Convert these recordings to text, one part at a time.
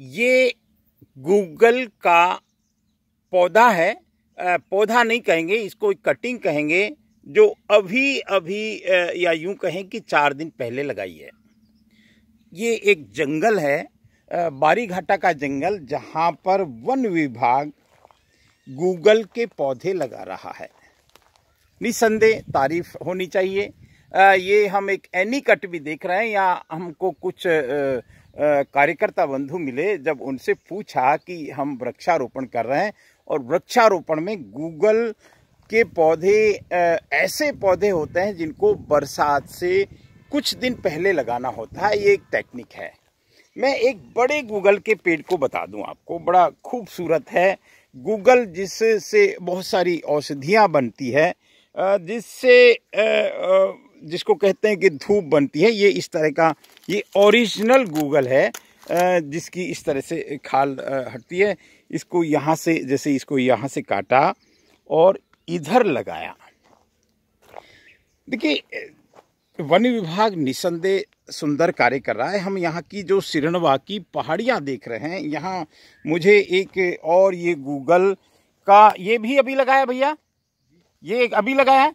ये गूगल का पौधा है पौधा नहीं कहेंगे इसको कटिंग कहेंगे जो अभी अभी या यूं कहें कि चार दिन पहले लगाई है ये एक जंगल है बारी घाटा का जंगल जहाँ पर वन विभाग गूगल के पौधे लगा रहा है निसंदेह तारीफ होनी चाहिए ये हम एक एनी कट भी देख रहे हैं या हमको कुछ कार्यकर्ता बंधु मिले जब उनसे पूछा कि हम वृक्षारोपण कर रहे हैं और वृक्षारोपण में गूगल के पौधे ऐसे पौधे होते हैं जिनको बरसात से कुछ दिन पहले लगाना होता है ये एक टेक्निक है मैं एक बड़े गूगल के पेड़ को बता दूं आपको बड़ा खूबसूरत है गूगल जिससे बहुत सारी औषधियाँ बनती है जिससे जिसको कहते हैं कि धूप बनती है ये इस तरह का ये ओरिजिनल गूगल है जिसकी इस तरह से खाल हटती है इसको यहाँ से जैसे इसको यहाँ से काटा और इधर लगाया देखिए वन विभाग निसंदेह सुंदर कार्य कर रहा है हम यहाँ की जो सिरणवा की पहाड़ियाँ देख रहे हैं यहाँ मुझे एक और ये गूगल का ये भी अभी लगाया भैया ये एक अभी लगाया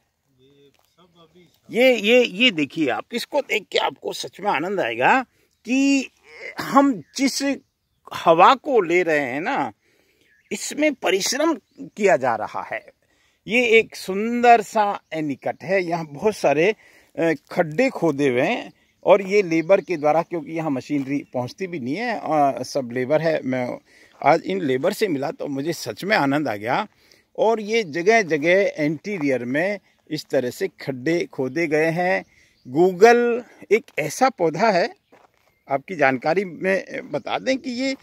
ये ये ये देखिए आप इसको देख के आपको सच में आनंद आएगा कि हम जिस हवा को ले रहे हैं ना इसमें परिश्रम किया जा रहा है ये एक सुंदर सा एनिकट है यहाँ बहुत सारे खड्डे खोदे हुए हैं और ये लेबर के द्वारा क्योंकि यहाँ मशीनरी पहुँचती भी नहीं है आ, सब लेबर है मैं आज इन लेबर से मिला तो मुझे सच में आनंद आ गया और ये जगह जगह इंटीरियर में इस तरह से खड्डे खोदे गए हैं गूगल एक ऐसा पौधा है आपकी जानकारी में बता दें कि ये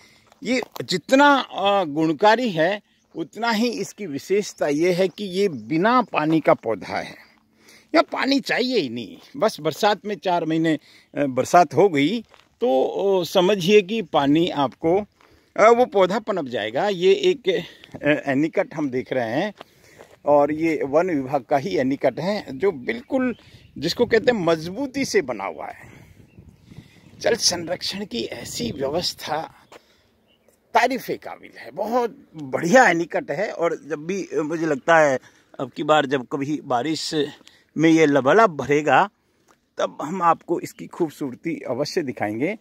ये जितना गुणकारी है उतना ही इसकी विशेषता ये है कि ये बिना पानी का पौधा है या पानी चाहिए ही नहीं बस बरसात में चार महीने बरसात हो गई तो समझिए कि पानी आपको वो पौधा पनप जाएगा ये एक एनिकट हम देख रहे हैं और ये वन विभाग का ही एनिकट है जो बिल्कुल जिसको कहते हैं मजबूती से बना हुआ है जल संरक्षण की ऐसी व्यवस्था तारीफ़ काबिल है बहुत बढ़िया निकट है और जब भी मुझे लगता है अब की बार जब कभी बारिश में ये लबलब भरेगा तब हम आपको इसकी खूबसूरती अवश्य दिखाएंगे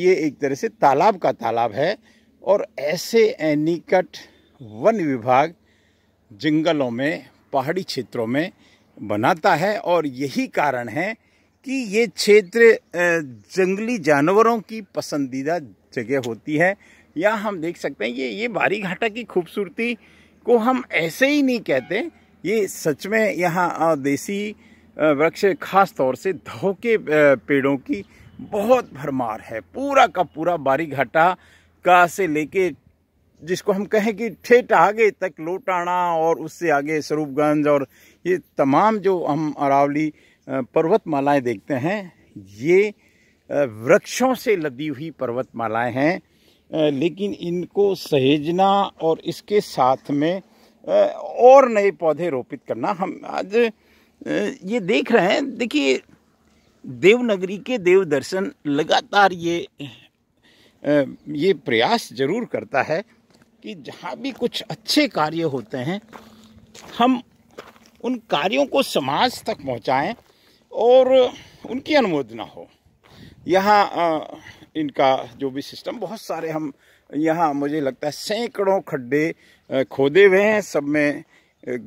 ये एक तरह से तालाब का तालाब है और ऐसे निकट वन विभाग जंगलों में पहाड़ी क्षेत्रों में बनाता है और यही कारण है कि ये क्षेत्र जंगली जानवरों की पसंदीदा जगह होती है या हम देख सकते हैं ये ये बारी घाटा की खूबसूरती को हम ऐसे ही नहीं कहते ये सच में यहाँ देसी वृक्ष खास तौर से धोके पेड़ों की बहुत भरमार है पूरा का पूरा बारी घाटा का से लेके जिसको हम कहें कि ठेठ आगे तक लोटाना और उससे आगे स्वरूपगंज और ये तमाम जो हम अरावली पर्वतमालाएं देखते हैं ये वृक्षों से लदी हुई पर्वतमालाएं हैं लेकिन इनको सहेजना और इसके साथ में और नए पौधे रोपित करना हम आज ये देख रहे हैं देखिए देवनगरी के देव दर्शन लगातार ये ये प्रयास जरूर करता है कि जहाँ भी कुछ अच्छे कार्य होते हैं हम उन कार्यों को समाज तक पहुँचाएँ और उनकी अनुमोदना हो यहाँ इनका जो भी सिस्टम बहुत सारे हम यहाँ मुझे लगता है सैकड़ों खड्डे खोदे हुए हैं सब में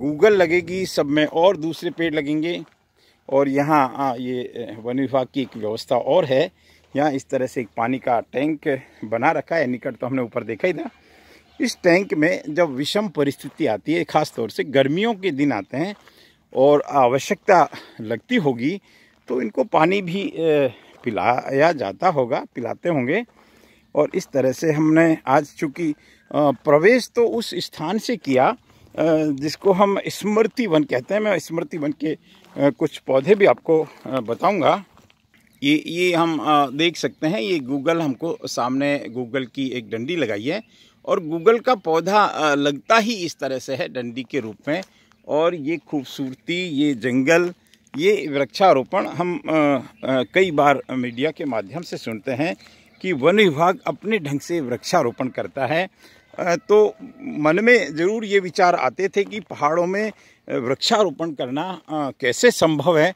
गूगल लगेगी सब में और दूसरे पेड़ लगेंगे और यहाँ ये वन विभाग की एक व्यवस्था और है यहाँ इस तरह से एक पानी का टैंक बना रखा है निकट तो हमने ऊपर देखा ही था इस टैंक में जब विषम परिस्थिति आती है ख़ासतौर से गर्मियों के दिन आते हैं और आवश्यकता लगती होगी तो इनको पानी भी पिलाया जाता होगा पिलाते होंगे और इस तरह से हमने आज चूँकि प्रवेश तो उस स्थान से किया जिसको हम स्मृति वन कहते हैं मैं स्मृति वन के कुछ पौधे भी आपको बताऊंगा ये ये हम देख सकते हैं ये गूगल हमको सामने गूगल की एक डंडी लगाई है और गूगल का पौधा लगता ही इस तरह से है डंडी के रूप में और ये खूबसूरती ये जंगल ये वृक्षारोपण हम कई बार मीडिया के माध्यम से सुनते हैं कि वन विभाग अपने ढंग से वृक्षारोपण करता है तो मन में ज़रूर ये विचार आते थे कि पहाड़ों में वृक्षारोपण करना कैसे संभव है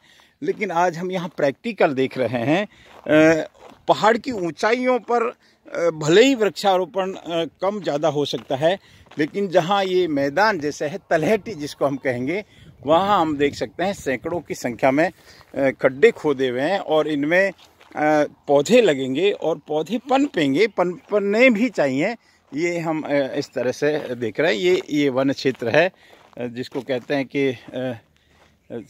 लेकिन आज हम यहाँ प्रैक्टिकल देख रहे हैं पहाड़ की ऊंचाइयों पर भले ही वृक्षारोपण कम ज़्यादा हो सकता है लेकिन जहाँ ये मैदान जैसा है तलहटी जिसको हम कहेंगे वहाँ हम देख सकते हैं सैकड़ों की संख्या में खड्डे खोदे हुए हैं और इनमें पौधे लगेंगे और पौधे पनपेंगे पनपने भी चाहिए ये हम इस तरह से देख रहे हैं ये ये वन क्षेत्र है जिसको कहते हैं कि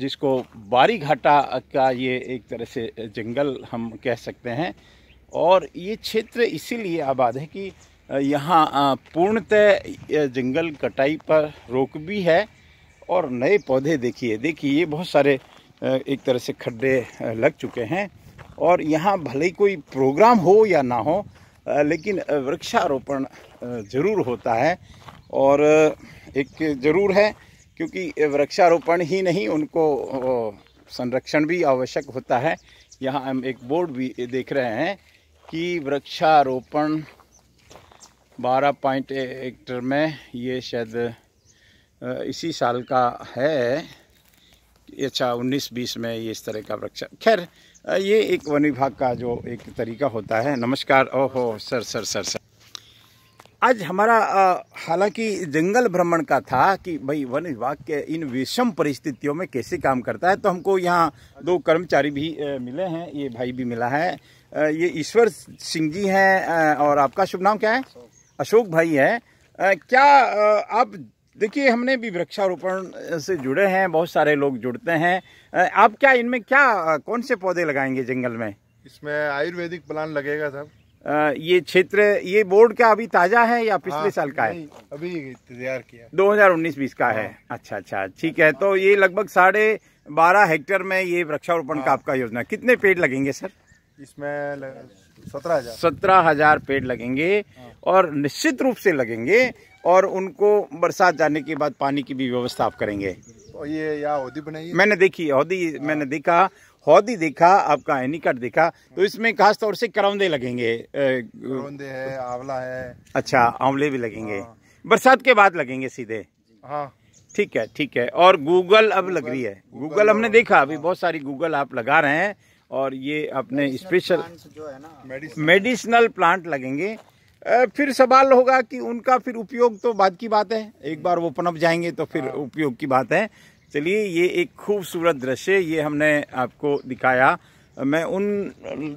जिसको बारी घाटा का ये एक तरह से जंगल हम कह सकते हैं और ये क्षेत्र इसीलिए आबाद है कि यहाँ पूर्णतः जंगल कटाई पर रोक भी है और नए पौधे देखिए देखिए ये बहुत सारे एक तरह से खड्डे लग चुके हैं और यहाँ भले ही कोई प्रोग्राम हो या ना हो लेकिन वृक्षारोपण ज़रूर होता है और एक ज़रूर है क्योंकि वृक्षारोपण ही नहीं उनको संरक्षण भी आवश्यक होता है यहाँ हम एक बोर्ड भी देख रहे हैं कि वृक्षारोपण बारह पॉइंट एक्टर में ये शायद इसी साल का है अच्छा 19-20 में ये इस तरह का वृक्षा खैर ये एक वन विभाग का जो एक तरीका होता है नमस्कार ओहो सर सर सर सर आज हमारा हालांकि जंगल भ्रमण का था कि भाई वन विभाग के इन विषम परिस्थितियों में कैसे काम करता है तो हमको यहाँ दो कर्मचारी भी मिले हैं ये भाई भी मिला है ये ईश्वर सिंह जी हैं और आपका शुभ नाम क्या है अशोक भाई है क्या आप देखिए हमने भी वृक्षारोपण से जुड़े हैं बहुत सारे लोग जुड़ते हैं आप क्या इनमें क्या कौन से पौधे लगाएंगे जंगल में इसमें आयुर्वेदिक प्लान लगेगा सर ये क्षेत्र ये बोर्ड का अभी ताजा है या पिछले हाँ, साल का है अभी तैयार किया 2019 बीस का हाँ, है अच्छा अच्छा ठीक है तो ये लगभग साढ़े बारह हेक्टेयर में ये वृक्षारोपण हाँ, का आपका योजना कितने पेड़ लगेंगे सर इसमें सत्रह हजार सत्रह हजार पेड़ लगेंगे हाँ। और निश्चित रूप से लगेंगे और उनको बरसात जाने के बाद पानी की भी व्यवस्था आप करेंगे और तो ये या बनाई मैंने देखी हौदी हाँ। मैंने देखा हौदी देखा आपका कट देखा तो हाँ। इसमें खास तौर से करौंदे लगेंगे करौंदे है आंवला है अच्छा आंवले भी लगेंगे बरसात के बाद लगेंगे सीधे हाँ ठीक है ठीक है और गूगल अब लग रही है गूगल हमने देखा अभी बहुत सारी गूगल आप लगा रहे हैं और ये अपने स्पेशल जो है ना मेडिसिनल प्लांट लगेंगे फिर सवाल होगा कि उनका फिर उपयोग तो बाद की बात है एक बार वो पनप जाएंगे तो फिर हाँ। उपयोग की बात है चलिए ये एक खूबसूरत दृश्य ये हमने आपको दिखाया मैं उन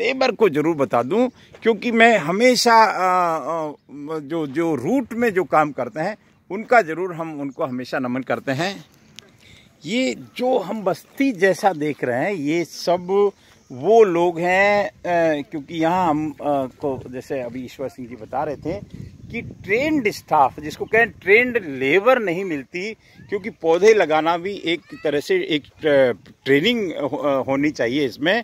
लेबर को ज़रूर बता दूं क्योंकि मैं हमेशा जो जो रूट में जो काम करते हैं उनका ज़रूर हम उनको हमेशा नमन करते हैं ये जो हम बस्ती जैसा देख रहे हैं ये सब वो लोग हैं क्योंकि यहाँ हम को जैसे अभी ईश्वर सिंह जी बता रहे थे कि ट्रेंड स्टाफ जिसको कहें ट्रेंड लेबर नहीं मिलती क्योंकि पौधे लगाना भी एक तरह से एक ट्रेनिंग होनी चाहिए इसमें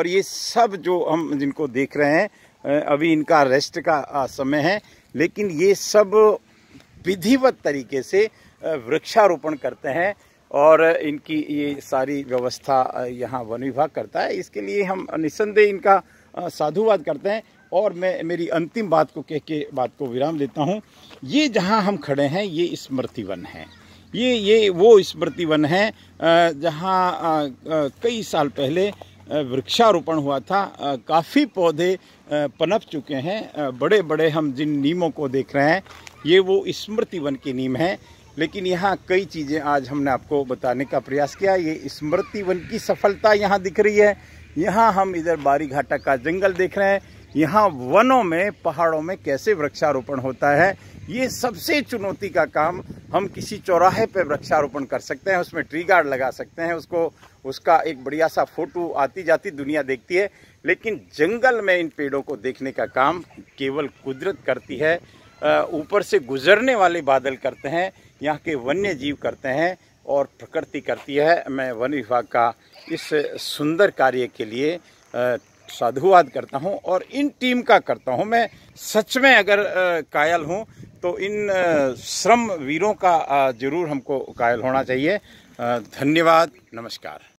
और ये सब जो हम जिनको देख रहे हैं अभी इनका रेस्ट का समय है लेकिन ये सब विधिवत तरीके से वृक्षारोपण करते हैं और इनकी ये सारी व्यवस्था यहाँ वन विभाग करता है इसके लिए हम निस्संदेह इनका साधुवाद करते हैं और मैं मेरी अंतिम बात को कह के बात को विराम देता हूँ ये जहाँ हम खड़े हैं ये स्मृति वन है ये ये वो स्मृति वन है जहाँ कई साल पहले वृक्षारोपण हुआ था काफ़ी पौधे पनप चुके हैं बड़े बड़े हम जिन नीमों को देख रहे हैं ये वो स्मृति वन की नीम है लेकिन यहाँ कई चीज़ें आज हमने आपको बताने का प्रयास किया ये स्मृति वन की सफलता यहाँ दिख रही है यहाँ हम इधर बारी घाटा का जंगल देख रहे हैं यहाँ वनों में पहाड़ों में कैसे वृक्षारोपण होता है ये सबसे चुनौती का काम हम किसी चौराहे पर वृक्षारोपण कर सकते हैं उसमें ट्री गार्ड लगा सकते हैं उसको उसका एक बढ़िया सा फोटो आती जाती दुनिया देखती है लेकिन जंगल में इन पेड़ों को देखने का काम केवल कुदरत करती है ऊपर से गुजरने वाले बादल करते हैं यहाँ के वन्य जीव करते हैं और प्रकृति करती है मैं वन विभाग का इस सुंदर कार्य के लिए साधुवाद करता हूँ और इन टीम का करता हूँ मैं सच में अगर कायल हूँ तो इन श्रम वीरों का जरूर हमको कायल होना चाहिए धन्यवाद नमस्कार